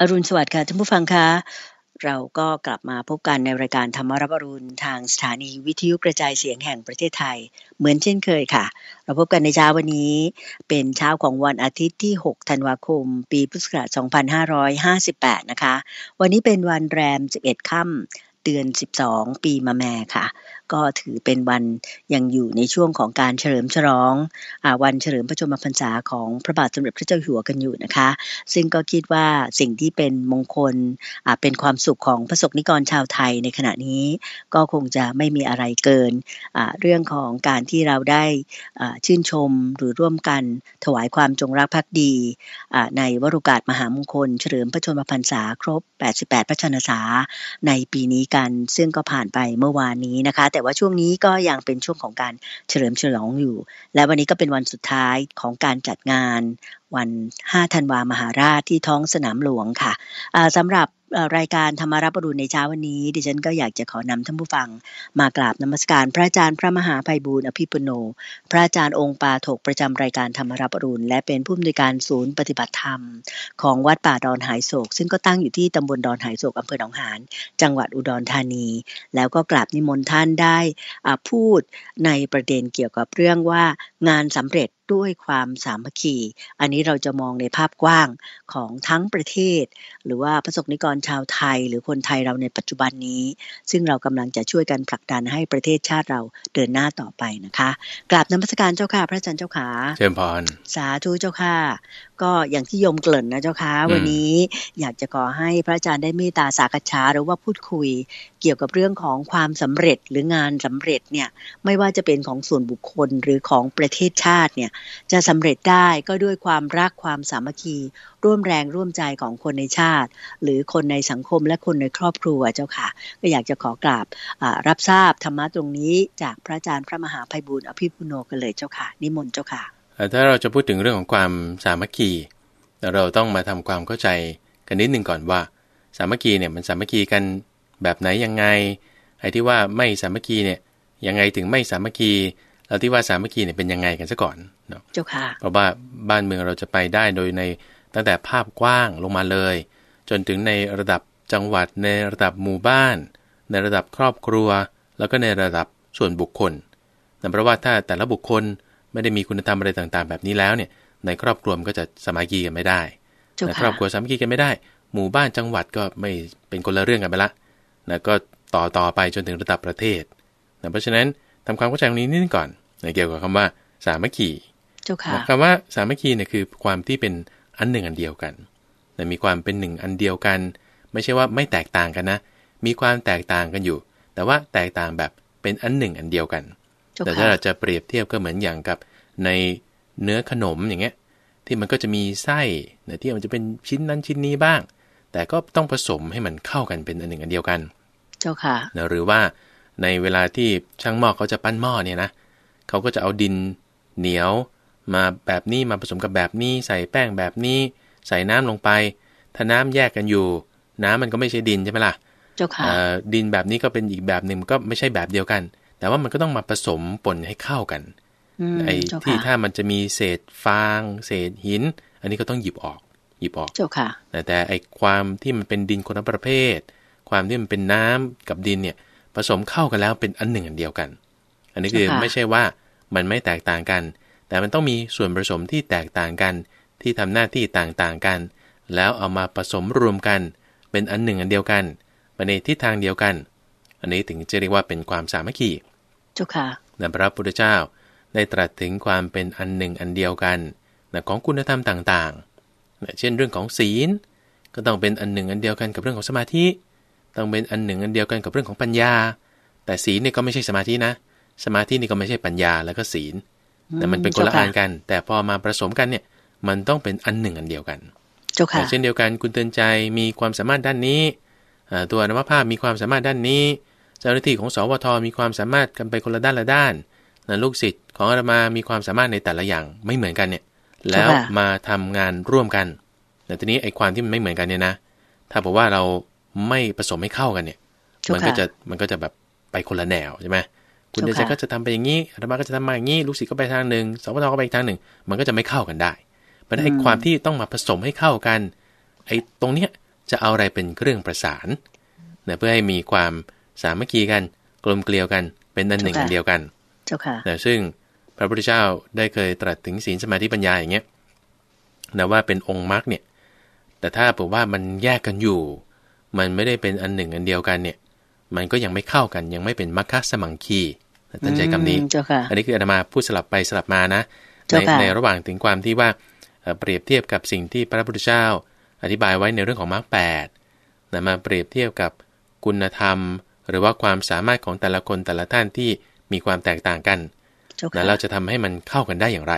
อรุณสวัสดิ์ค่ะท่านผู้ฟังคะเราก็กลับมาพบกันในรายการธรรมรับอรุณทางสถานีวิทยุกระจายเสียงแห่งประเทศไทย เหมือนเช่นเคยค่ะ เราพบกันในเช้าวันนี้ เป็นเช้าของวันอาทิตย์ที่ 6ธันวาคม ปีพุทธศักราช2558 นะคะ วันนี้เป็นวันแรม 11ค่ำเดือน 12 ปีมะแม่ค่ะก็ถือเป็นวันยังอยู่ในช่วงของการเฉลิมฉลองอวันเฉลิมพระชนมพรรษาของพระบาทสมเด็จพระเจ้าอยู่หัวกันอยู่นะคะ ซึ่งก็คิดว่าสิ่งที่เป็นมงคลเป็นความสุขของพระสบนิกรชาวไทยในขณะนี้ ก็คงจะไม่มีอะไรเกินเรื่องของการที่เราได้ชื่นชมหรือร่วมกันถวายความจงรักภักดีในวรุกาสมหามงคลเฉลิมพระชนมพรรษาครบ 88 พระชนษาในปีนี้กัน ซึ่งก็ผ่านไปเมื่อวานนี้นะคะแต่ว่าช่วงนี้ก็ยังเป็นช่วงของการเฉลิมฉลองอยู่ และวันนี้ก็เป็นวันสุดท้ายของการจัดงานวัน 5 ธันวา มหาราชที่ท้องสนามหลวงค่ะะสำหรับรายการธรรมารับรุณในเช้าวันนี้ ดิฉันก็อยากจะขอนำท่านผู้ฟัง มากราบนมัสการ พระอาจารย์พระมหาภัยบูร์อภิปุโน พระอาจารย์องค์ปาถกประจำรายการธรรมารับรุณ และเป็นผู้อำนวยการศูนย์ปฏิบัติธรรม ของวัดป่าดอนหายโศก ซึ่งก็ตั้งอยู่ที่ตำบลดอนหายโศกอำเภอหนองหานจังหวัดอุดรธานี แล้วก็กราบนิมนต์ท่านได้พูดในประเด็นเกี่ยวกับเรื่องว่างานสำเร็จด้วยความสามัคคี อันนี้เราจะมองในภาพกว้างของทั้งประเทศ หรือว่าประสบนิกรชาวไทย หรือคนไทยเราในปัจจุบันนี้ ซึ่งเรากำลังจะช่วยกันผลักดันให้ประเทศชาติเราเดินหน้าต่อไปนะคะ กราบนมัสการเจ้าค่ะ พระอาจารย์เจ้าขาเชิญพรสาธุเจ้าค่ะ ก็อย่างที่ยมเกลิ่นนะเจ้าค่ะวันนี้อยากจะขอให้พระอาจารย์ได้เมตตาสากชาหรือว่าพูดคุยเกี่ยวกับเรื่องของความสำเร็จหรืองานสำเร็จเนี่ย ไม่ว่าจะเป็นของส่วนบุคคลหรือของประเทศชาติเนี่ยจะสำเร็จได้ก็ด้วยความรักความสามัคคีร่วมแรงร่วมใจของคนในชาติ หรือคนในสังคมและคนในครอบครัวเจ้าค่ะก็อยากจะขอกราบรับทราบธรรมะตรงนี้ จากพระอาจารย์พระมหาภัยบุญอภิพุโนกันเลยเจ้าค่ะนิมนต์เจ้าค่ะ ถ้าเราจะพูดถึงเรื่องของความสามัคคีเราต้องมาทำความเข้าใจ กันนิดหนึ่งก่อนว่า สามัคคีเนี่ยมันสามัคคีกันแบบไหนยังไงไอ้ที่ว่าไม่สามัคคีเนี่ยยังไงถึงไม่สามัคคีเราที่ว่าสามัคคีเนี่ยเป็นยังไงกันซะก่อนเนาะเจ้าค่ะ เพราะว่าบ้านเมืองเราจะไปได้โดยในตั้งแต่ภาพกว้างลงมาเลย จนถึงในระดับจังหวัดในระดับหมู่บ้าน ในระดับครอบครัว แล้วก็ในระดับส่วนบุคคลนั่นแปลว่าถ้าแต่ละบุคคลไม่ได้มีคุณธรรมอะไรต่างๆ แบบนี้แล้วเนี่ยในครอบครัวมันก็จะสมาคีกันไม่ได้ในครอบครัวสามัคคีกันไม่ได้หมู่บ้านจังหวัดก็ไม่เป็นคนละเรื่องกันไปละนะก็ต่อต่อไปจนถึงระดับประเทศนะเพราะฉะนั้นทำความเข้าใจตรงนี้นิดนึงก่อน เกี่ยวกับคำว่าสามัคคีคำว่าสามัคคีเนี่ยคือความที่เป็นอันหนึ่งอันเดียวกัน แต่มีความเป็นหนึ่งอันเดียวกัน ไม่ใช่ว่าไม่แตกต่างกันนะ มีความแตกต่างกันอยู่ แต่ว่าแตกต่างแบบเป็นอันหนึ่งอันเดียวกัน แต่ถ้าเราจะเปรียบเทียบก็เหมือนอย่างกับในเนื้อขนมอย่างเงี้ย ที่มันก็จะมีไส้นที่มันจะเป็นชิ้นนั้นชิ้นนี้บ้าง แต่ก็ต้องผสมให้มันเข้ากันเป็นอันหนึ่ง อันเดียวกัน เจ้าค่ะหรือว่าในเวลาที่ช่างหม้อเขาจะปั้นหม้อเนี่ยนะ เขาก็จะเอาดินเหนียว มาแบบนี้มาผสมกับแบบนี้ใส่แป้งแบบนี้ ใส่น้ำลงไป ถ้าน้ำแยกกันอยู่ น้ำมันก็ไม่ใช่ดินใช่ไหมล่ะ เจ้าค่ะ ดินแบบนี้ก็เป็นอีกแบบหนึ่งก็ไม่ใช่แบบเดียวกัน แต่ว่ามันก็ต้องมาผสมปนให้เข้ากันไอ้ที่ถ้ามันจะมีเศษฟาง เศษหินอันนี้ก็ต้องหยิบออก หยิบออกเจ้าค่ะ แต่ไอ้ความที่มันเป็นดินคนละประเภท ความที่มันเป็นน้ำกับดินเนี่ยผสมเข้ากันแล้วเป็นอันหนึ่งอันเดียวกัน อันนี้คือไม่ใช่ว่ามันไม่แตกต่างกัน แต่มันต้องมีส่วนผสมที่แตกต่างกันที่ทำหน้าที่ต่างๆกัน แล้วเอามาผสมรวมกันเป็นอันหนึ่งอันเดียวกันไปในทิศทางเดียวกัน อันนี้ถึงจะเรียกว่าเป็นความสามัคคีจุค่ะนะพระพุทธเจ้าได้ตรัสถึงความเป็นอันหนึ่งอันเดียวกันนะของคุณธรรมต่างๆนะเช่น เรื่องของศีล ก็ต้องเป็นอันหนึ่งอันเดียวกันกับเรื่องของสมาธิต้องเป็นอันหนึ่งอันเดียวกันกับเรื่องของปัญญา แต่ศีลเนี่ยก็ไม่ใช่สมาธินะ สมาธินี่ก็ไม่ใช่ปัญญาแล้วก็ศีลแต่มันเป็นคนละอันกัน แต่พอมาผสมกันเนี่ยมันต้องเป็นอันหนึ่งอันเดียวกันเช่นเดียวกัน คุณเตือนใจมีความสามารถด้านนี้ตัวอนวภาพมีความสามารถด้านนี้เจ้าหน้าที่ของสวท มีความสามารถกันไปคนละด้านละด้านนลูกศิษย์ของอาตมามีความสามารถในแต่ละอย่างไม่เหมือนกันเนี่ยแล้วมาทำงานร่วมกันแต่ทีนี้ไอ้ความที่มันไม่เหมือนกันเนี่ยนะ ถ้าบอกว่าเราไม่ผสมไม่เข้ากันเนี่ย มันก็จะ มันก็จะแบบไปคนละแนวใช่ไหมคุณเดชก็จะทำไปอย่างนี้ธรรมะก็จะทำมาอย่างนี้ ลูกศิษย์ก็ไปทางหนึ่งสวทก็ไปอีกทางหนึ่ง มันก็จะไม่เข้ากันได้เพราะได้ความที่ต้องมาผสมให้เข้ากัน ไอ้ตรงเนี้ยจะเอาอะไรเป็นเครื่องประสานเนี่ยเพื่อให้มีความสามัคคีกัน กลมเกลียวกัน เป็นอันหนึ่งเดียวกันเจ้าค่ะต่ซึ่งพระพุทธเจ้าได้เคยตรัสถึงศีลสมาธิปัญญาอย่างเงี้ยนะว่าเป็นองค์มรรคเนี่ย แต่ถ้าบอกว่ามันแยกกันอยู่มันไม่ได้เป็นอันหนึ่งอันเดียวกันเนี่ย มันก็ยังไม่เข้ากัน ยังไม่เป็นมัคคัสมังคีตั้งใจคำนี้อันนี้คืออาตมาพูดสลับไปสลับมานะในในระหว่างถึงความที่ว่าเปรียบเทียบกับสิ่งที่พระพุทธเจ้าอธิบายไว้ในเรื่องของมรรคแปดนำมาเปรียบเทียบ กับคุณธรรม หรือว่าความสามารถของแต่ละคนแต่ละท่านที่มีความแตกต่างกัน แล้วเราจะทำให้มันเข้ากันได้อย่างไร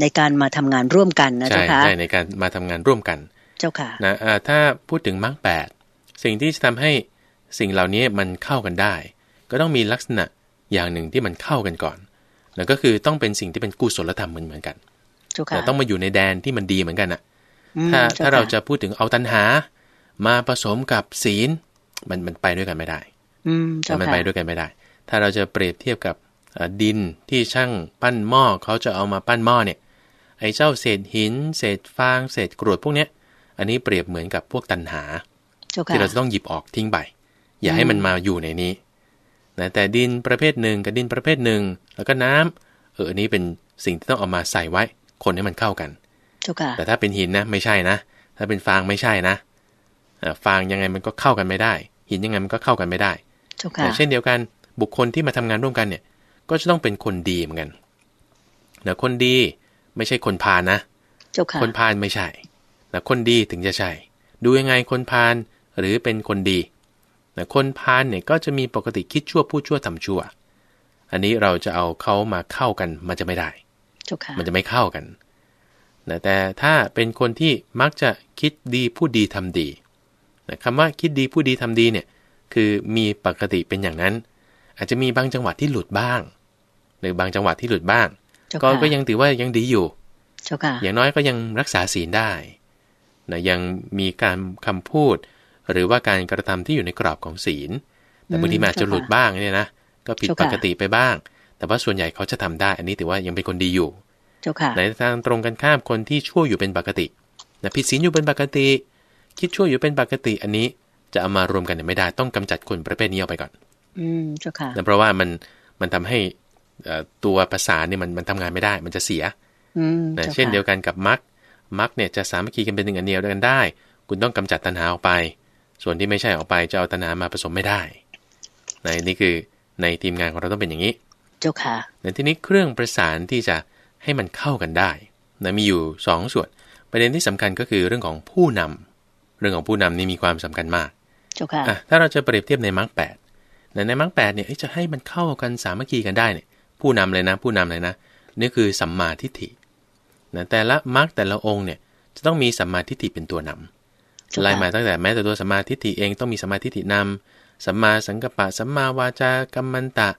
ในการมาทำงานร่วมกันนะเจ้าค่ะใช่ในการมาทำงานร่วมกันจ้าค่ะนะถ้าพูดถึงมรรคแปดสิ่งที่จะทำให้สิ่งเหล่านี้มันเข้ากันได้ ก็ต้องมีลักษณะอย่างหนึ่งที่มันเข้ากันก่อน แล้วก็คือต้องเป็นสิ่งที่เป็นกุศลธรรมเหมือนเหมือนกันแต่ต้องมาอยู่ในแดนที่มันดีเหมือนกันอะถ้าถ้าเราจะพูดถึงเอาตันหา มาผสมกับศีลมันมันไปด้วยกันไม่ได้อืมันไปด้วยกันไม่ได้ ถ้าเราจะเปรียบเทียบกับดินที่ช่างปั้นหม้อเขาจะเอามาปั้นหม้อเนี่ยไอ้เจ้าเศษหินเศษฟางเศษกรวดพวกเนี้ยอันนี้เปรียบเหมือนกับพวกตันหา ที่เราจะต้องหยิบออกทิ้งไปอย่าให้มันมาอยู่ในนี้นะแต่ดินประเภทหนึ่งกับดินประเภทหนึ่ง แล้วก็น้ำ เอออันนี้เป็นสิ่งที่ต้องเอามาใส่ไว้คนให้มันเข้ากัน แต่ถ้าเป็นหินนะไม่ใช่นะ ถ้าเป็นฟางไม่ใช่นะฟางยังไงมันก็เข้ากันไม่ได้ หินยังไงมันก็เข้ากันไม่ได้แต่เช่นเดียวกันบุคคลที่มาทำงานร่วมกันเนี่ย ก็จะต้องเป็นคนดีเหมือนกันเน่คนดีไม่ใช่คนพานะคนพานไม่ใช่นะคนดีถึงจะใช่ ดูยังไงคนพาลหรือเป็นคนดีนะคนพาลเนี่ย ก็จะมีปกติคิดชั่ว พูดชั่วทำชั่ว อันนี้เราจะเอาเขามาเข้ากันมันจะไม่ได้ มันจะไม่เข้ากันนะแต่ถ้าเป็นคนที่มักจะคิดดี พูดดีทำดีนะคำว่าคิดดี พูดดีทำดีเนี่ยคือมีปกติเป็นอย่างนั้น อาจจะมีบางจังหวะที่หลุดบ้าง หรือบางจังหวะที่หลุดบ้างก็ก็ยังถือว่ายังดีอยู่อย่างน้อยก็ยังรักษาศีลได้นะยังมีการคำพูดหรือว่าการกระทำที่อยู่ในกรอบของศีล แต่บางทีอาจจะหลุดบ้างเนี่ยนะก็ผิดปกติไปบ้าง แต่ว่าส่วนใหญ่เขาจะทำได้ อันนี้ถือว่ายังเป็นคนดีอยู่ในทางตรงกันข้ามคนที่ชั่วอยู่เป็นปกตินะผิดศีลอยู่เป็นปกติ คิดชั่วอยู่เป็นปกติ อันนี้ จะเอามารวมกันไม่ได้ ต้องกำจัดคนประเภทนี้ออกไปก่อน อืมเจ้าค่ะเพราะว่ามันมันทำให้ตัวภาษาเนี่ยมันมันทำงานไม่ได้มันจะเสียนเช่นเดียวกันกับมัคมรรคเนี่ยจะสามัคคีกันเป็นหนึ่งอันเดียวกันได้ คุณต้องกำจัดตัณหาออกไป ส่วนที่ไม่ใช่ออกไปจะเอาตัณหามาผสมไม่ได้ ในนี่คือในทีมงานของเราต้องเป็นอย่างนี้ เจ้าค่ะในที่นี้เครื่องประสานที่จะให้มันเข้ากันได้นะมีอยู่2สส่วน ประเด็นที่สำคัญก็คือเรื่องของผู้นำ เรื่องของผู้นำนี่มีความสำคัญมาก เจ้าค่ะถ้าเราจะเปรียบเทียบในมรรคแปดในมรรคแปดเนี่ยจะให้มันเข้ากันสามัคคีกันได้เนี่ย ผู้นำเลยนะผู้นำเลยนะ นี่คือสัมมาทิฏฐินะแต่ละมรรคแต่ละองค์เนี่ยจะต้องมีสัมมาทิฏฐิเป็นตัวนำไล่มาตั้งแต่แม้แต่ตัวสัมมาทิฏฐิเองต้องมีสัมมาทิฏฐินำสัมมาสังกัปปะ สัมมาวาจากัมมันตะ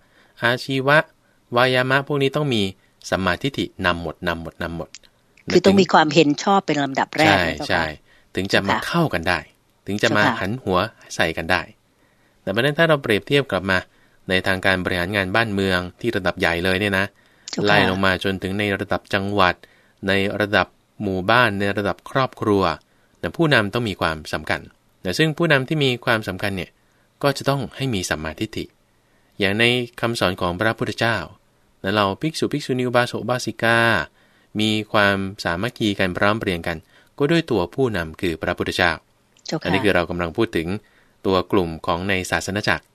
อาชีวะวายามะพวกนี้ต้องมีสัมมาทิฏฐินำหมดนำหมดนำหมด คือต้องมีความเห็นชอบเป็นลำดับแรก ใช่ใช่ถึงจะมาเข้ากันได้ ถึงจะมาหันหัวใส่กันได้ แต่ประเด็นถ้าเราเปรียบเทียบกลับมาในทางการบริหารงานบ้านเมืองที่ระดับใหญ่เลยเนี่ยนะไล่ลงมาจนถึงในระดับจังหวัดในระดับหมู่บ้านในระดับครอบครัวนะผู้นำต้องมีความสำคัญนะซึ่งผู้นำที่มีความสำคัญเนี่ยก็จะต้องให้มีสัมมาทิฏฐิอย่างในคำสอนของพระพุทธเจ้า้วเราภิกษุภิกษุณีบาโสบาสิกามีความสามัคคีกันพร้อมเปลี่ยนกัน ก็ด้วยตัวผู้นำคือพระพุทธเจ้าอันนี้คือเรากำลังพูดถึงตัวกลุ่มของในศาสนาจักร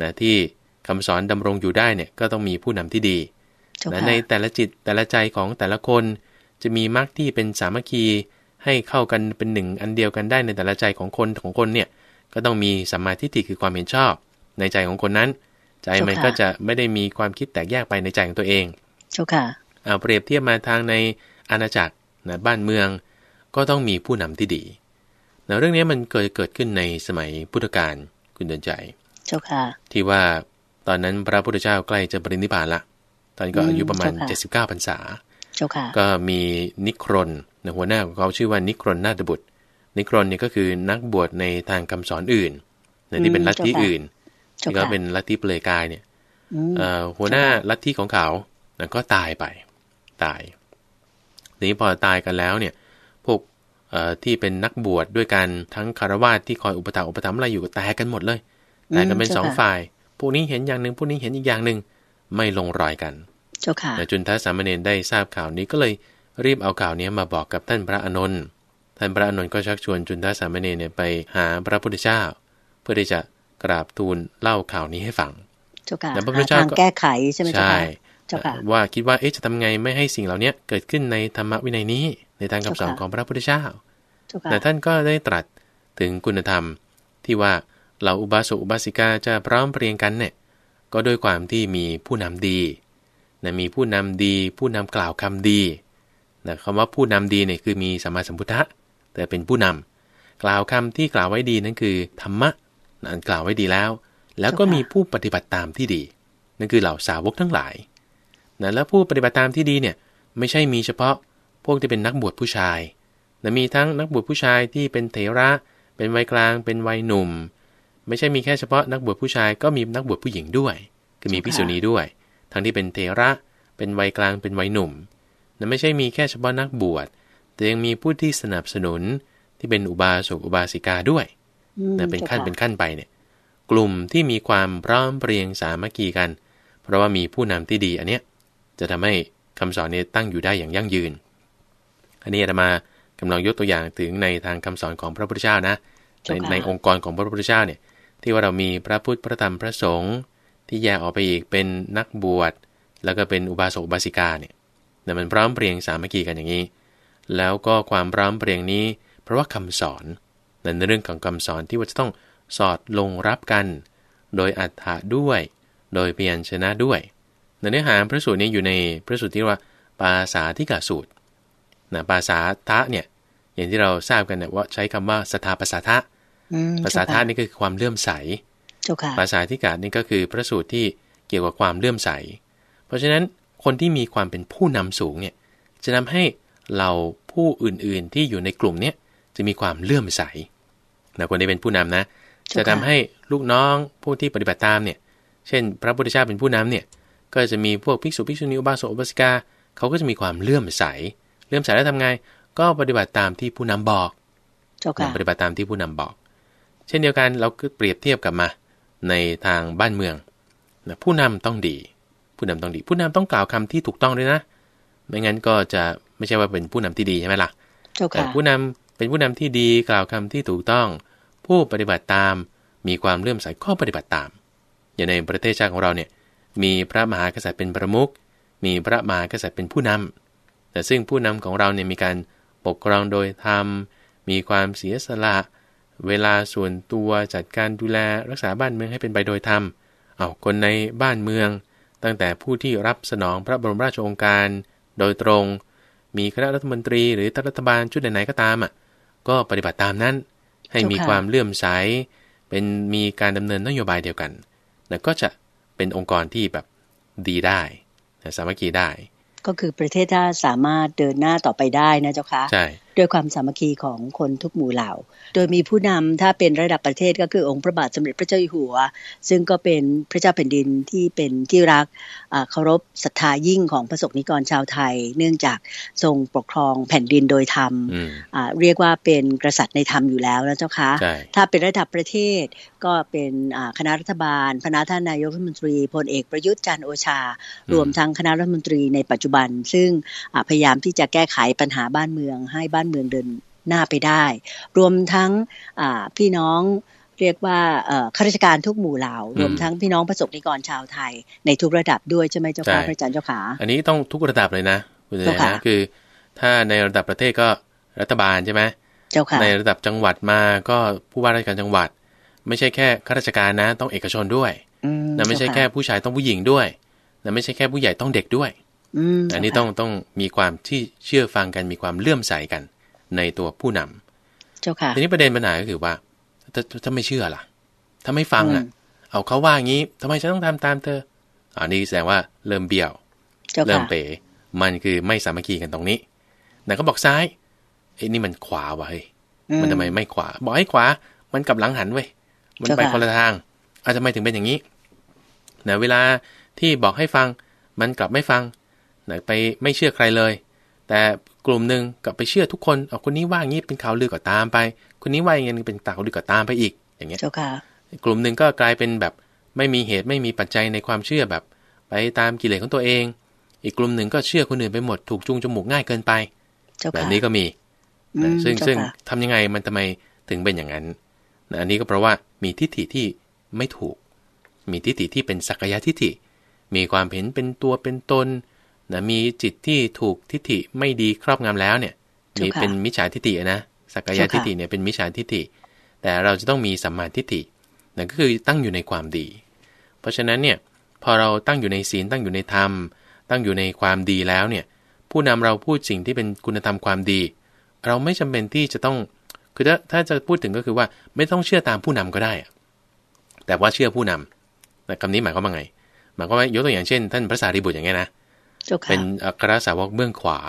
นะที่คำสอนดำรงอยู่ได้เนี่ยก็ต้องมีผู้นำที่ดีนะในแต่ละจิตแต่ละใจของแต่ละคนจะมีมรรคที่เป็นสามัคคีให้เข้ากันเป็นหนึ่งอันเดียวกันได้ในแต่ละใจของคนของคนเนี่ยก็ต้องมีสัมมาทิฏฐิคือความเห็นชอบ ในใจของคนนั้นใจมันก็จะไม่ได้มีความคิดแตกแยกไปในใจของตัวเองเจ้าค่ะเอาเปรียบเทียบมาทางในอาณาจักรนะบ้านเมือง ก็ต้องมีผู้นำที่ดีนะเรื่องนี้มันเกิดเกิดขึ้นในสมัยพุทธกาลคุณเดินใจเจ้าค่ะที่ว่าตอนนั้นพระพุทธเจ้าใกล้จะปรินิพพานละ ตอนก็อายุประมาณ 79พรรษาจ้าค่ะก็มีนิครนนะหัวหน้าของเขาชื่อว่านิครนนาตบุตร นิครนเนี่ยก็คือนักบวชในทางคำสอนอื่นนะที่เป็นลัทธิอื่นที่ก็เป็นลัทธิเปลือยกายเนี่ยหัวหน้าลัทธิของเขานะก็ตายไป ตายทีนี้พอตายกันแล้ว เนี่ยพวกที่เป็นนักบวชดด้วยกัน ทั้งคารวะที่คอยอุปถัมภ์อุปถัมภ์อะไรอยู่ก็แตกกันหมดเลยแตกกันเป็นสองฝ่ายพวกนี้เห็นอย่างหนึ่งพวกนี้เห็นอีกอย่างหนึ่งไม่ลงรอยกันเจ้าค่ะจุนทัศสามเณรได้ทราบข่าวนี้ก็เลยรีบเอาข่าวนี้มาบอกกับท่านพระอนนท์ท่านพระอนนท์ก็ชักชวนจุนทัศสามเณรเนี่ยไปหาพระพุทธเจ้าเพื่อที่จะกราบทูลเล่าข่าวนี้ให้ฟังเจ้าค่ะแต่พระพุทธเจ้าก็แก้ไขใช่ไหมเจ้าค่ะว่าคิดว่าเอ๊ะจะทำไงไม่ให้สิ่งเหล่านี้เกิดขึ้นในธรรมวินัยนี้ ในทางคำสอนของพระพุทธเจ้าแต่ท่านก็ได้ตรัสถึงคุณธรรม ที่ว่าเราอุบาสกอุบาสิกาจะพร้อมเพรียงกันเนี่ยก็ด้วยความที่มีผู้นำดีนะมีผู้นำดีผู้นำกล่าวคำดีนะคำว่าผู้นำดีเนี่ยคือมีสัมมาสัมพุทธะแต่เป็นผู้นำกล่าวคำที่กล่าวไว้ดีนั่นคือธรรมะนั่นกล่าวไว้ดีแล้ว แล้วก็มีผู้ปฏิบัติตามที่ดีนั่นคือเหล่าสาวกทั้งหลายนะแล้วผู้ปฏิบัติตามที่ดีเนี่ยไม่ใช่มีเฉพาะพวกที่เป็นนักบวชผู้ชายนะมีทั้งนักบวชผู้ชายที่เป็นเถระ เป็นวัยกลาง เป็นวัยหนุ่ม ไม่ใช่มีแค่เฉพาะนักบวชผู้ชายก็มีนักบวชผู้หญิงด้วยคือมีพิสุนีด้วยทั้งที่เป็นเทระ เป็นวัยกลาง เป็นวัยหนุ่มนั่นไม่ใช่มีแค่เฉพาะนักบวช แต่ยังมีผู้ที่สนับสนุนที่เป็นอุบาสกอุบาสิกาด้วยน่เป็นขั้นเป็นขั้นไปเนี่ย กลุ่มที่มีความพร้อมเปรียงสามัคคีกัน เพราะว่ามีผู้นำที่ดีอันเนี้ย จะทำให้คำสอนนี้ตั้งอยู่ได้อย่างยั่งยืน อันนี้จะมากำลังยกตัวอย่างถึงในทางคำสอนของพระพุทธเจ้านะในในองค์กรของพระพุทธเจ้าเนี่ย ที่ว่าเรามีพระพุทธพระธรรมพระสงฆ์ที่แยกออกไปอีกเป็นนักบวช แล้วก็เป็นอุบาสกบาสิกาเนี่ยแต่มันพร้อมเปรียงสามัคคีกันอย่างนี้ แล้วก็ความพร้อมเปรียงนี้เพราะว่าคำสอนในเรื่องของคำสอนที่ว่าจะต้องสอดลงรับกัน โดยอัฏฐะด้วย โดยเพียรชนะด้วยเนื้อหาพระสูตรนี้อยู่ในพระสูตรที่ว่าปาสาที่กาสูตรนะปาษาทะเนี่ยอย่างที่เราทราบกันเนี่ยว่าใช้คำว่าสถาปสาทะภาษาธะตนี่คือความเลื่อมใสภาษาทิกาดนี่ก็คือพระสูตรที่เกี่ยวกับความเลื่อมใส เพราะฉะนั้นคนที่มีความเป็นผู้นำสูงเนี่ยจะทำให้เราผู้อื่นๆที่อยู่ในกลุ่มเนี่ยจะมีความเลื่อมใส นะคนที่เป็นผู้นำนะ จะทำให้ลูกน้องผู้ที่ปฏิบัติตามเนี่ย เช่นพระพุทธเจ้าเป็นผู้นำเนี่ยก็จะมีพวกภิกษุภิกษุณีอุบาสกอุบาสิกาเขาก็จะมีความเลื่อมใส เลื่อมใสแล้วทำไงก็ปฏิบัติตามที่ผู้นำบอกปฏิบัติตามที่ผู้นำบอก เช่นเดียวกันเราก็เปรียบเทียบกับมาในทางบ้านเมืองนะผู้นำต้องดี ผู้นำต้องดี ผู้นำต้องกล่าวคำที่ถูกต้องด้วยนะ ไม่งั้นก็จะไม่ใช่ว่าเป็นผู้นำที่ดีใช่ไหมล่ะแต่ผู้นำเป็นผู้นำที่ดีกล่าวคำที่ถูกต้อง ผู้ปฏิบัติตามมีความเลื่อมใสข้อปฏิบัติตามอย่างในประเทศชาติของเราเนี่ยมีพระมหากษัตริย์เป็นประมุขมีพระมหากษัตริย์เป็นผู้นำ แต่ซึ่งผู้นำของเราเนี่ยมีการปกครองโดยธรรมมีความเสียสละเวลาส่วนตัวจัดการดูแลรักษาบ้านเมืองให้เป็นไปโดยธรรม เอา คนในบ้านเมือง ตั้งแต่ผู้ที่รับสนองพระบรมราชโองการ โดยตรง มีคณะรัฐมนตรีหรือรัฐบาลชุดไหนก็ตามอ่ะก็ปฏิบัติตามนั้น ให้มีความเลื่อมใส เป็นมีการดำเนินนโยบายเดียวกัน แล้วก็จะเป็นองค์กรที่แบบดีได้สามัคคีได้ ก็คือประเทศถ้าสามารถเดินหน้าต่อไปได้นะเจ้าคะใช่โดยความสามัคคีของคนทุกหมู่เหล่า โดยมีผู้นำถ้าเป็นระดับประเทศก็คือองค์พระบาทสมเด็จพระเจ้าอยู่หัว ซึ่งก็เป็นพระเจ้าแผ่นดินที่เป็นที่รักเคารพศรัทธายิ่งของประสบนิกรชาวไทย เนื่องจากทรงปกครองแผ่นดินโดยธรรมเรียกว่าเป็นกษัตริย์ในธรรมอยู่แล้วนะเจ้าคะ ถ้าเป็นระดับประเทศก็เป็นคณะรัฐบาลพนะท่านนายกรัฐมนตรีพลเอกประยุทธ์จันโอชา รวมทั้งคณะรัฐมนตรีในปัจจุบัน ซึ่งพยายามที่จะแก้ไขปัญหาบ้านเมืองให้บ้านานเมืองเดินหน้าไปได้ รวมทั้งพี่น้องเรียกว่าข้าราชการทุกหมู่เหล่ารวมทั้งพี่น้องประสบนิกรชาวไทย ในทุกระดับ ด้วยใช่ไหมเจ้าค่ะพระอาจารย์เจ้าขาอันนี้ต้องทุกระดับเลยนะคุณเจนะคือถ้าในระดับประเทศก็รัฐบาลใช่ไหมเจ้าค่ะในระดับจังหวัดมาก็ผู้ว่าราชการจังหวัด ไม่ใช่แค่ข้าราชการนะต้องเอกชนด้วยนะไม่ใช่แค่ผู้ชายต้องผู้หญิงด้วยนะไม่ใช่แค่ผู้ใหญ่ต้องเด็กด้วยอันนี้ต้องต้องมีความที่เชื่อฟังกันมีความเลื่อมใสกันในตัวผู้นำเจ้าค่ะ ทีนี้ประเด็นปัญหาก็คือว่า ถ้าไม่เชื่อล่ะ ถ้าไม่ฟังอ่ะ เอาเขาว่างี้ ทำไมฉันต้องทำตามเธออันนี้แสดงว่าเริ่มเบี้ยวเริ่มเป๋ มันคือไม่สามัคคีกันตรงนี้แต่ก็บอกซ้ายเอ้นี่มันขวาว่ะเฮ้ย มันทำไมไม่ขวา บอกให้ขวา มันกลับหลังหันเว้ยมันไปคนละทาง อาจจะไม่ถึงเป็นอย่างนี้นเวลาที่บอกให้ฟัง มันกลับไม่ฟังนไปไม่เชื่อใครเลยแต่กลุ่มหนึ่งก็ไปเชื่อทุกคนเอาคนนี้ว่างี้เป็นข่าวลือก็ตามไป คนนี้ว่าอย่างนี้เป็นข่าวลือก็ตามไปอีก อย่างเงี้ยจ้ค่ะ กลุ่มหนึ่งก็กลายเป็นแบบไม่มีเหตุไม่มีปัจจัยในความเชื่อแบบ ไปตามกิเลสของตัวเอง อีกกลุ่มหนึ่งก็เชื่อคนอื่นไปหมดถูกจูงจมูกง่ายเกินไปแบบนี้ก็มี ซึ่งซึ่งทำยังไงมันทำไมถึงเป็นอย่างนั้น อันนี้ก็เพราะว่ามีทิฏฐิที่ไม่ถูก มีทิฏฐิที่เป็นสักยะทิฏฐิ มีความเห็นเป็นตัวเป็นตนนะมีจิตที่ถูกทิฏฐิไม่ดีครอบงำแล้วเนี่ยมีเป็นมิจฉาทิฏฐินะสักกายทิฏฐิเนี่ยเป็นมิจฉาทิฏฐิแต่เราจะต้องมีสัมมาทิฏฐินั่นก็คือตั้งอยู่ในความดี เพราะฉะนั้นเนี่ยพอเราตั้งอยู่ในศีลตั้งอยู่ในธรรม ตั้งอยู่ในความดีแล้วเนี่ยผู้นำเราพูดสิ่งที่เป็นคุณธรรมความดี เราไม่จำเป็นที่จะต้องคือถ้าถ้าจะพูดถึงก็คือว่าไม่ต้องเชื่อตามผู้นำก็ได้ แต่ว่าเชื่อผู้นำแต่คำนี้หมายความว่าไงหมายความว่ายกตัวอย่างเช่น ท่านพระสารีบุตรอย่างเงี้ยนะเป็นอัครสาวกเบื้องขวา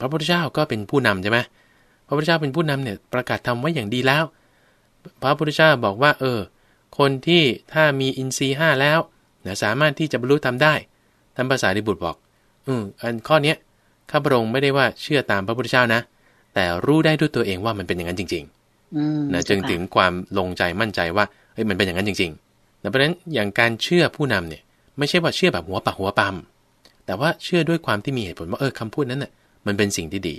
พระพุทธเจ้าก็เป็นผู้นำใช่ไหมพระพุทธเจ้าเป็นผู้นำเนี่ย ประกาศทำไว้อย่างดีแล้ว พระพุทธเจ้าบอกว่า เออ คนที่ถ้ามีอินทรีย์ห้าแล้วนะสามารถที่จะบรรลุทำได้ท่านภาษาดิบุตรบอก อืมอันข้อเนี้ยข้าพระองค์ไม่ได้ว่าเชื่อตามพระพุทธเจ้านะ แต่รู้ได้ด้วยตัวเองว่ามันเป็นอย่างนั้นจริงๆนะ จึงถึงความลงใจมั่นใจว่าเฮ้ย มันเป็นอย่างนั้นจริงๆเพราะฉะนั้นอย่างการเชื่อผู้นำเนี่ย ไม่ใช่ว่าเชื่อแบบหัวปักหัวปั๊มแต่ว่าเชื่อด้วยความที่มีเหตุผลว่าเออคำพูดนั้นน่ะมันเป็นสิ่งที่ดี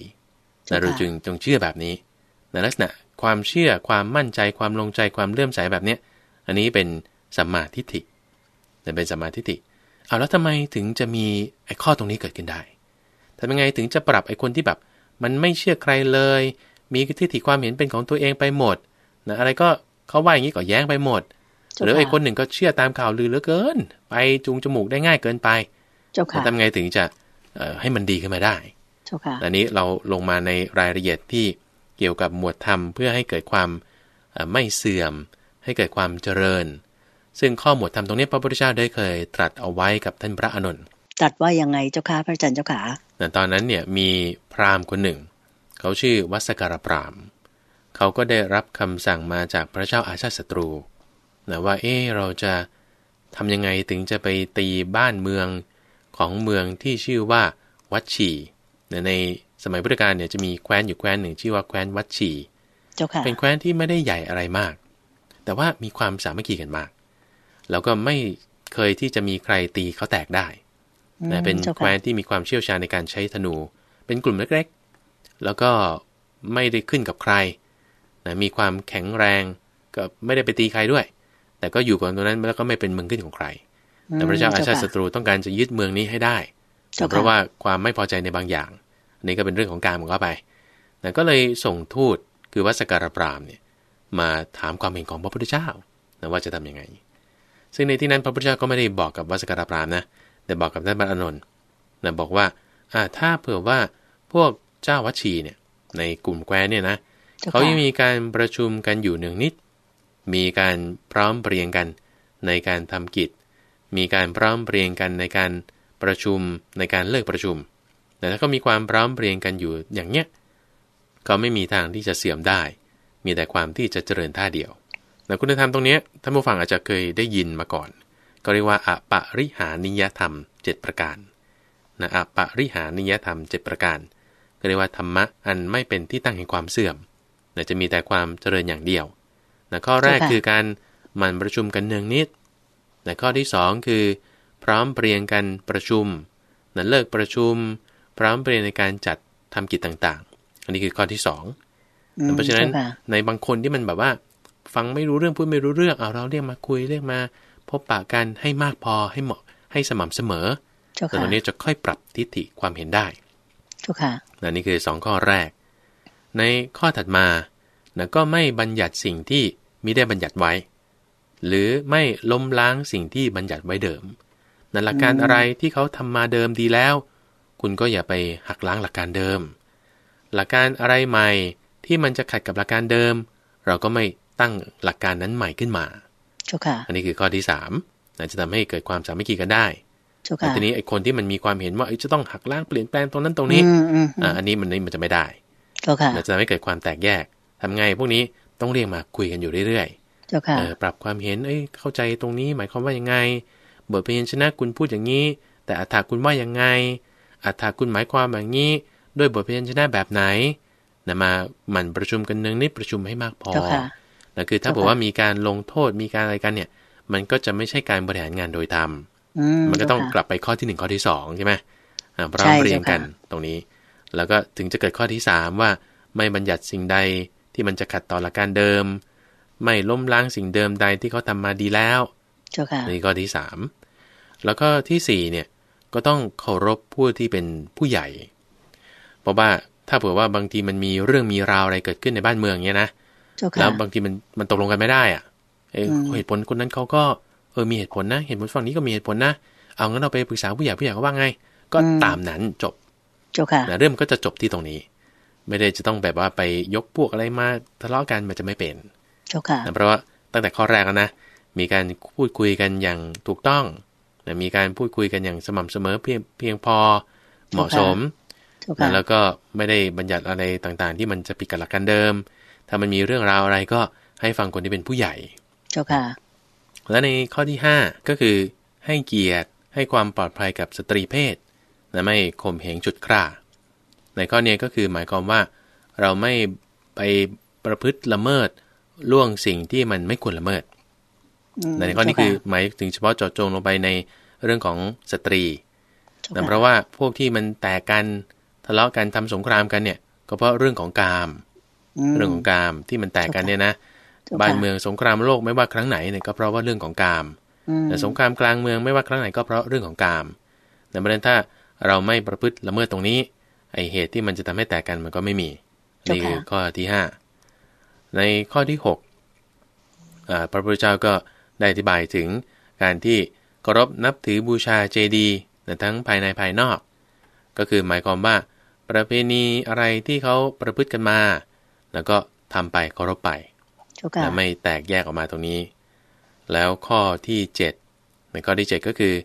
นะเราจึงจงเชื่อแบบนี้ในลักษณะความเชื่อความมั่นใจ ความลงใจความเลื่อมใสแบบเนี้ย อันนี้เป็นสัมมาทิฏฐินั่เป็นสัมมาทิฏฐิ เอาแล้วทำไมถึงจะมีไอ้ข้อตรงนี้เกิดขึ้นได้ทำยังไงถึงจะปรับไอ้คนที่แบบมันไม่เชื่อใครเลย มีทิฏฐิความเห็นเป็นของตัวเองไปหมด นะอะไรก็เขาว่าอย่างนี้ก็แย้งไปหมด หรือไอ้คนหนึ่งก็เชื่อตามข่าวลือเหลือเกิน ไปจูงจมูกได้ง่ายเกินไปจะทำไงถึงจะให้มันดีขึ้นมาได้อันนี้เราลงมาในรายละเอียดที่เกี่ยวกับหมวดธรรมเพื่อให้เกิดความไม่เสื่อม ให้เกิดความเจริญ ซึ่งข้อหมวดธรรมตรงนี้พระพุทธเจ้าได้เคยตรัสเอาไว้กับท่านพระอนุนตรัสว่ายังไงเจ้าค่ะพระอาจารย์เจ้าค่ะตอนนั้นเนี่ยมีพราหมณ์คนหนึ่งเขาชื่อวัสการพราหมณ์เขาก็ได้รับคำสั่งมาจากพระเจ้าอาชาติศัตรูนะว่าเออเราจะทำยังไงถึงจะไปตีบ้านเมืองของเมืองที่ชื่อว่าวัดชีในสมัยพุทธกาลเนี่ยจะมีแคว้นอยู่แคว้นหนึ่งชื่อว่าแคว้นวัดชีเป็นแคว้นที่ไม่ได้ใหญ่อะไรมาก แต่ว่ามีความสามัคคีกันมากแล้วก็ไม่เคยที่จะมีใครตีเขาแตกได้นะเป็นแคว้นที่มีความเชี่ยวชาญในการใช้ธนูเป็นกลุ่มเล็ก ๆ แล้วก็ไม่ได้ขึ้นกับใครนะมีความแข็งแรงก็ไม่ได้ไปตีใครด้วย แต่ก็อยู่กันตรงนั้นแล้วก็ไม่เป็นเมืองขึ้นของใครแต่พระเจ้าอาชาติศัตรูต้องการจะยึดเมืองนี้ให้ได้ เพราะว่าความไม่พอใจในบางอย่าง อันนี้ก็เป็นเรื่องของการมงเขาไปแต่ก็เลยส่งทูตคือวัสการปรามเนี่ยมาถามความเห็นของพระพุทธเจ้านะว่าจะทํำยังไง ซึ่งในที่นั้นพระพุทธเจ้าก็ไม่ได้บอกกับวัสการปรามนะ แต่บอกกับท่านบรรฑนนะบอกว่าอ่า ถ้าเผื่อว่าพวกเจ้าวัชีเนี่ยในกลุ่มแควเนี่ยนะเขายังมีการประชุมกันอยู่หนึ่งนิด มีการพร้อมเปรียงกันในการทำกิจมีการพร้อมเพรียงกันในการประชุมในการเลิกประชุม แต่ถ้าเขามีความพร้อมเพรียงกันอยู่อย่างเนี้ยเขาไม่มีทางที่จะเสื่อมได้ มีแต่ความที่จะเจริญท่าเดียวแต่คุณธรรมตรงนี้ท่านผู้ฟังอาจจะเคยได้ยินมาก่อน ก็เรียกว่าอปะริหานิยธรรม 7 ประการ นะอปะริหานิยธรรม 7 ประการ ก็เรียกว่าธรรมะอันไม่เป็นที่ตั้งแห่งความเสื่อมแต่จะมีแต่ความเจริญอย่างเดียวนะข้อแรกคือการมันประชุมกันเนืองนิดแต่ข้อที่2คือพร้อมเปรียงกันประชุมนั้นเลิกประชุม พร้อมเปรียงในการจัดทำกิจต่างๆ อันนี้คือข้อที่สองเพราะฉะนั้น ในบางคนที่มันแบบว่า ฟังไม่รู้เรื่องพูดไม่รู้เรื่องเอาเราเรียกมาคุยเรียกมา พบปะกันให้มากพอให้เหมาะให้สม่ำเสมอแต่ตอนนี้จะค่อยปรับทิฏฐิความเห็นได้ถูกค่ะนนี่คือสองข้อแรก ในข้อถัดมาก็ไม่บัญญัติสิ่งที่มิได้บัญญัติไว้หรือไม่ล้มล้างสิ่งที่บัญญัติไว้เดิม นั่นหลักการอะไรที่เขาทำมาเดิมดีแล้ว คุณก็อย่าไปหักล้างหลักการเดิม หลักการอะไรใหม่ที่มันจะขัดกับหลักการเดิม เราก็ไม่ตั้งหลักการนั้นใหม่ขึ้นมาอันนี้คือข้อที่สามจะทำให้เกิดความสามัคคีกันได้แต่ทีนี้ไอ้คนที่มันมีความเห็นว่าจะต้องหักล้างเปลี่ยนแปลงตรงนั้นตรงนี้อ่าอันนี้มันนี่มันจะไม่ได้จะทำให้เกิดความแตกแยกทำไงพวกนี้ต้องเรียกมาคุยกันอยู่เรื่อยจ้าค่ะปรับความเห็น เอ้ย เข้าใจตรงนี้ หมายความว่ายังไงบทพยนชนะคุณพูดอย่างนี้ แต่อัฐาคุณว่ายังไง อัฐาคุณหมายความอย่างนี้ ด้วยบทพยนชนะแบบไหนนำมาหมั่นประชุมกันนึงนิดประชุมให้มากพอนะคือถ้าบอกว่ามีการลงโทษมีการอะไรกันเนี่ย มันก็จะไม่ใช่การบริหารงานโดยธรรมมันก็ต้องกลับไปข้อที่หนึ่งข้อที่สองใช่ไหมเราเรียงกันตรงนี้ แล้วก็ถึงจะเกิดข้อที่สามว่าไม่บัญญัติสิ่งใดที่มันจะขัดต่อหลักการเดิมไม่ล้มล้างสิ่งเดิมใดที่เขาทามาดีแล้วนี่ก็ที่สาม แล้วก็ที่สี่เนี่ย ก็ต้องเคารพผู้ที่เป็นผู้ใหญ่ เพราะว่า ถ้าเผื่อว่าบางทีมันมีเรื่องมีราวอะไรเกิดขึ้นในบ้านเมืองเนี่ยนะแล้วบางทีมันมันตกลงกันไม่ได้อ่ะเหตุผลคนนั้นเขาก็เออมีเหตุผลนะ เหตุผลฝั่งนี้ก็มีเหตุผลนะ เอางั้นเราไปปรึกษาผู้ใหญ่ผู้ใหญ่เขาว่าไง ก็ตามนั้นจบจบค่ะเรื่องมันก็จะจบที่ตรงนี้ ไม่ได้จะต้องแบบว่าไปยกพวกอะไรมา ทะเลาะกันมันจะไม่เป็นเจ้าค่ะเพราะว่าตั้งแต่ข้อแรกแล้วนะมีการพูดคุยกันอย่างถูกต้องมีการพูดคุยกันอย่างสม่ำเสมอเพียงเพียงพอเหมาะสมแล้วก็ไม่ได้บัญญัติอะไรต่างๆ ที่มันจะผิดกับหลักการเดิม ถ้ามันมีเรื่องราวอะไรก็ให้ฟังคนที่เป็นผู้ใหญ่เจ้าค่ะและในข้อที่5ก็คือให้เกียรติให้ความปลอดภัยกับสตรีเพศและไม่ข่มเหงจุดกล้าในข้อนี้ก็คือหมายความว่า เราไม่ไปประพฤติละเมิดล่วงสิ่งที่มันไม่ควรละเมิด ในข้อนี้คือหมายถึงเฉพาะเจาะจงลงไปในเรื่องของสตรีแต่เพราะว่าพวกที่มันแตกกัน ทะเลาะกันทำสงครามกันเนี่ยก็เพราะเรื่องของกามเรื่องของกามที่มันแตกกันเนี่ยนะบ้านเมืองสงครามโลกไม่ว่าครั้งไหนเนี่ยก็เพราะว่าเรื่องของกามแต่สงครามกลางเมืองไม่ว่าครั้งไหนก็เพราะเรื่องของกามแต่ประเด็นถ้าเราไม่ประพฤติละเมิดตรงนี้ไอเหตุที่มันจะทำให้แตกกันมันก็ไม่มีนี่คือข้อที่ห้าในข้อที่ 6 พระพุทธเจ้าก็ได้อธิบายถึงการที่เคารพนับถือบูชาเจดีย์ทั้งภายในภายนอก ก็คือหมายความว่า ประเพณีอะไรที่เขาประพฤติกันมา แล้วก็ทำไปเคารพไปแต่ไม่แตกแยกออกมาตรงนี้ แล้วข้อที่ 7 ในข้อที่ 7 ก็คือ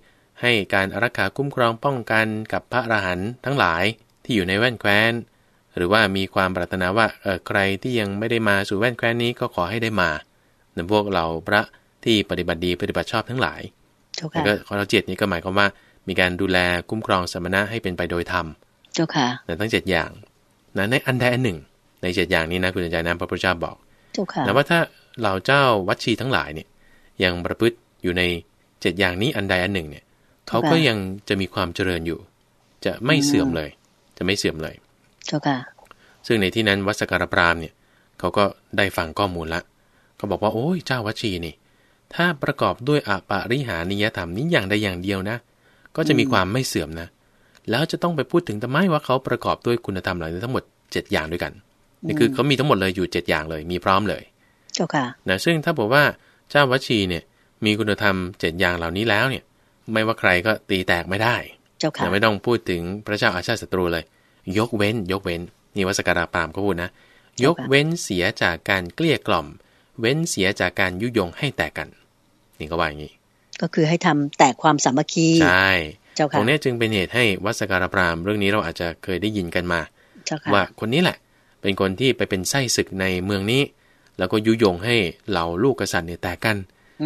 ให้การอารักขาคุ้มครองป้องกันกับพระอรหันต์ทั้งหลายที่อยู่ในแว่นแคว้นหรือว่ามีความปรารถนาว่าเออใครที่ยังไม่ได้มาสู่แว่นแคว้นนี้ก็ขอให้ได้มาในพวกเราพระที่ปฏิบัติดีปฏิบัติชอบทั้งหลายแล้วก็ข้อเจ็ดนี้ก็หมายความว่า มีการดูแลคุ้มครองสมณะให้เป็นไปโดยธรรมเจ้าค่ะแต่ทั้งเจ็ดอย่างนะในอันใดอันหนึ่ง ในเจ็ดอย่างนี้นะคุณอาจารย์นะพระพุทธเจ้าบอกเจ้าค่ะแต่ว่าถ้าเราเจ้าวัชีทั้งหลายเนี่ยยังประพฤติอยู่ในเจ็ดอย่างนี้อันใดอันหนึ่งเนี่ยเขาก็ยังจะมีความเจริญอยู่ จะไม่เสื่อมเลย จะไม่เสื่อมเลยเจ้าค่ะซึ่งในที่นั้นวัสการพรามเนี่ยเขาก็ได้ฟังข้อมูลละเขาบอกว่าโอ้ยเจ้าวัชีนี่ ถ้าประกอบด้วยอปาริหานิยธรรมนี้อย่างใดอย่างเดียวนะ ก็จะมีความไม่เสื่อมนะ แล้วจะต้องไปพูดถึงทำไมว่าเขาประกอบด้วยคุณธรรมเหล่านี้ทั้งหมด 7 อย่างด้วยกันนี่คือเขามีทั้งหมดเลยอยู่ 7 อย่างเลยมีพร้อมเลย เจ้าค่ะนะซึ่งถ้าบอกว่าเจ้าวัชีเนี่ยมีคุณธรรมเจ็ดอย่างเหล่านี้แล้วเนี่ยไม่ว่าใครก็ตีแตกไม่ได้ เจ้าค่ะไม่ต้องพูดถึงพระเจ้าอาชาติศัตรูเลยยกเว้น ยกเว้นนี่วัสการาปามเขาพูดนะยกเว้นเสียจากการเกลี้ยกล่อม เว้นเสียจากการยุยงให้แตกกัน นี่ก็ว่าอย่างนี้ ก็คือให้ทำแตกความสามัคคีใช่จ้าค่ะตรงนี้จึงเป็นเหตุให้วัสการพรามเรื่องนี้เราอาจจะเคยได้ยินกันมาว่าคนนี้แหละ เป็นคนที่ไปเป็นไส้ศึกในเมืองนี้ แล้วก็ยุยงให้เหล่า ลูกกษัตริย์เนี่ยแตกกัน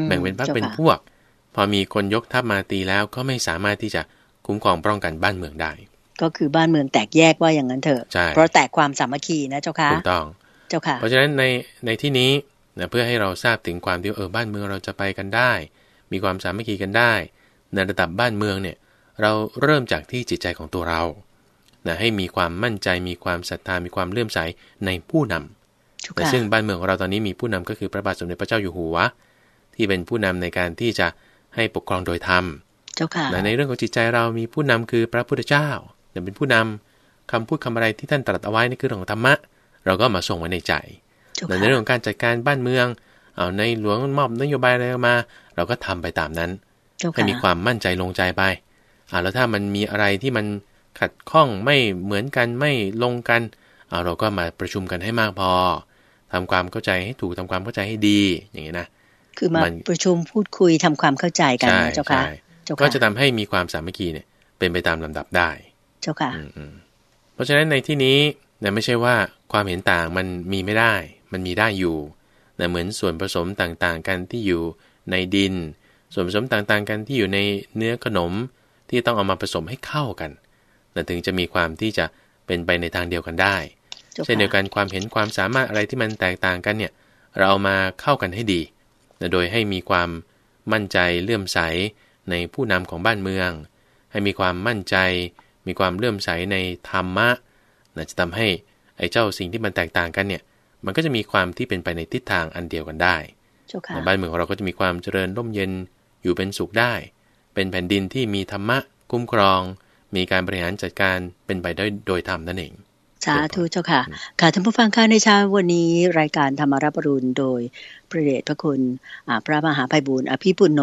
แบ่งเป็นพักเป็นพวก พอมีคนยกทัพมาตีแล้วก็ไม่สามารถที่จะคุ้มครองป้องกันบ้านเมืองได้ก็คือบ้านเมืองแตกแยกว่าอย่างนั้นเถอะ เพราะแตกความสามัคคีนะเจ้าค่ะถูกต้อง เจ้าค่ะ เพราะฉะนั้นในในที่นี้นะเพื่อให้เราทราบถึงความที่เออบ้านเมืองเราจะไปกันได้ มีความสามัคคีกันได้ ในระดับบ้านเมืองเนี่ยเราเริ่มจากที่จิตใจของตัวเรานะให้มีความมั่นใจมีความศรัทธามีความเลื่อมใสในผู้นำนะซึ่งบ้านเมืองของเราตอนนี้มีผู้นำก็คือพระบาทสมเด็จพระเจ้าอยู่หัวที่เป็นผู้นำในการที่จะให้ปกครองโดยธรรมในเรื่องของจิตใจเรามีผู้นำคือพระพุทธเจ้าเป็นผู้นำคำพูดคำอะไรที่ท่านตรัสเอาไว้นี่คือเรื่องของธรรมะ เราก็มาส่งไว้ในใจ ในเรื่องของการจัดการบ้านเมืองเอาในหลวงมอบนโยบายอะไรมาเราก็ทำไปตามนั้นให้มีความมั่นใจลงใจไปอาแล้วถ้ามันมีอะไรที่มันขัดข้องไม่เหมือนกันไม่ลงกันเอาเราก็มาประชุมกันให้มากพอ ทำความเข้าใจให้ถูกทำความเข้าใจให้ดีอย่างนี้นะคือมาประชุมพูดคุยทำความเข้าใจกันเจ้าค่ะก็จะทำให้มีความสามัคคีเนี่ย เป็นไปตามลำดับได้เจ้าค่ะเพราะฉะนั้นในที่นี้เนี่ยไม่ใช่ว่าความเห็นต่างมันมีไม่ได้ มันมีได้อยู่แต่เหมือนส่วนผสมต่าง ๆ กันที่อยู่ในดินส่วนผสมต่างๆกันที่อยู่ในเนื้อขนมที่ต้องเอามาผสมให้เข้ากันแต่ถึงจะมีความที่จะเป็นไปในทางเดียวกันได้เช่นเดียวกันความเห็นความสามารถอะไรที่มันแตกต่างกันเนี่ยเราเอามาเข้ากันให้ดีโดยให้มีความมั่นใจเลื่อมใสในผู้นำของบ้านเมือง ให้มีความมั่นใจมีความเลื่อมใสในธรรมะนะจะทำให้ไอ้เจ้าสิ่งที่มันแตกต่างกันเนี่ย มันก็จะมีความที่เป็นไปในทิศทางอันเดียวกันได้บ้านเมืองของเราก็จะมีความเจริญร่มเย็นอยู่เป็นสุขได้ เป็นแผ่นดินที่มีธรรมะคุ้มครอง มีการบริหารจัดการเป็นไปได้โดยธรรมนั่นเองสาธุเจ้าค่ะค่ะท่านผู้ฟังค่ะในเช้าวันนี้ รายการธรรมารับรุณโดยพระเดชพระคุณพระมหาไพบุญอภิปุโน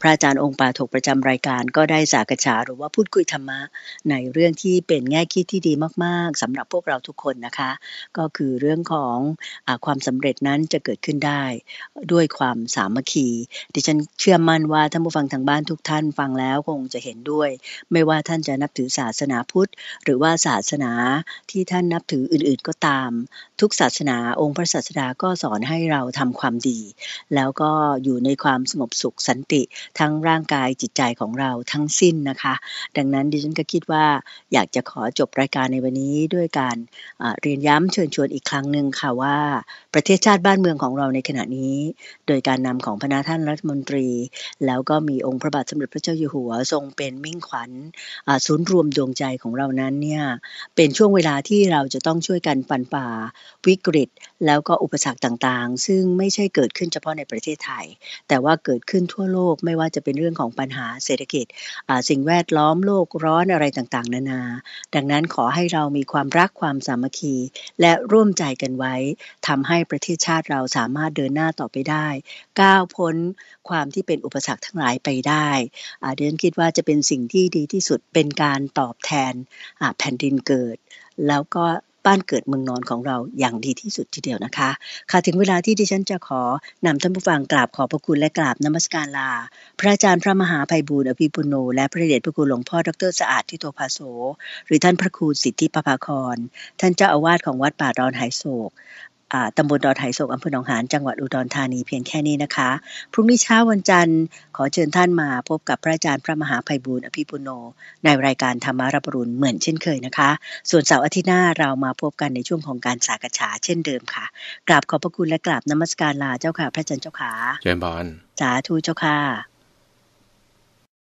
พระอาจารย์องค์ปาถกประจำรายการ ก็ได้สากฉาหรือว่าพูดคุยธรรมะในเรื่องที่เป็นแง่คิดที่ดีมากๆ สำหรับพวกเราทุกคนนะคะ ก็คือเรื่องของอความสำเร็จนั้นจะเกิดขึ้นได้ด้วยความสามัคคีดิฉันเชื่อมั่นว่า ท่านผู้ฟังทางบ้านทุกท่านฟังแล้วคงจะเห็นด้วย ไม่ว่าท่านจะนับถือศาสนาพุทธหรือว่าศาสนาที่ท่านนับถืออื่นๆ ก็ตาม ทุกศาสนาองค์พระศาสดาก็สอนให้เราทำความดี แล้วก็อยู่ในความสงบสุขสันติทั้งร่างกายจิตใจของเราทั้งสิ้นนะคะ ดังนั้นดิฉันก็คิดว่าอยากจะขอจบรายการในวันนี้ด้วยการเรียนย้ำ เชิญชวนอีกครั้งหนึ่งค่ะว่า ประเทศชาติบ้านเมืองของเราในขณะนี้ โดยการนำ ของพระนาท่านรัฐมนตรี แล้วก็มีองค์พระบาทสมเด็จพระเจ้าอยู่หัวทรงเป็นมิ่งขวัญศูนย์รวมดวงใจของเรานั้นเนี่ยเป็นช่วงเวลาที่เราจะต้องช่วยกันปันป่าวิกฤต แล้วก็อุปสรรคต่าง ๆ ซึ่งไม่ใช่ได้เกิดขึ้นเฉพาะในประเทศไทย แต่ว่าเกิดขึ้นทั่วโลกไม่ว่าจะเป็นเรื่องของปัญหาเศรษฐกิจ สิ่งแวดล้อม โลกร้อน อะไรต่างๆ นานา ดังนั้นขอให้เรามีความรักความสามัคคี และร่วมใจกันไว้ ทำให้ประเทศชาติเราสามารถเดินหน้าต่อไปได้ ก้าวพ้นความที่เป็นอุปสรรคทั้งหลายไปได้เดนคิดว่าจะเป็นสิ่งที่ดีที่สุด เป็นการตอบแทนแผ่นดินเกิด แล้วก็บ้านเกิดเมืองนอนของเราอย่างดีที่สุดทีเดียวนะคะค่ะถึงเวลาที่ดิฉันจะขอนำท่านผู้ฟังกราบขอพระคุณและกราบนมัสการลา พระอาจารย์พระมหาภัยบูร์อภิปุโนและพระเดชพระคุณหลวงพ่อดรสะอาดทิโตภาโสหรือท่านพระครูสิทธิปภาคอนท่านเจ้าอาวาสของวัดป่าดอนหายโศกตำบลดอนไ่โศกอำเภอหนองหานจังหวัดอุดรธานีเพียงแค่นี้นะคะพรุ่งนี้เช้าวันจันทร์ขอเชิญท่านมาพบกับพระอาจารย์พระมหาภัยบูญอภิปุโนในรายการธรรมารับรุณเหมือนเช่นเคยนะคะ ส่วนเสาร์อาทิตย์หน้าเรามาพบกันในช่วงของการสากฉาเช่นเดิมค่ะกราบขอบพระคุณและกราบนมัสการลาเจ้าค่ะพระอาจารย์เจ้าขาเจริญบอนสาธุเจ้าค่ะ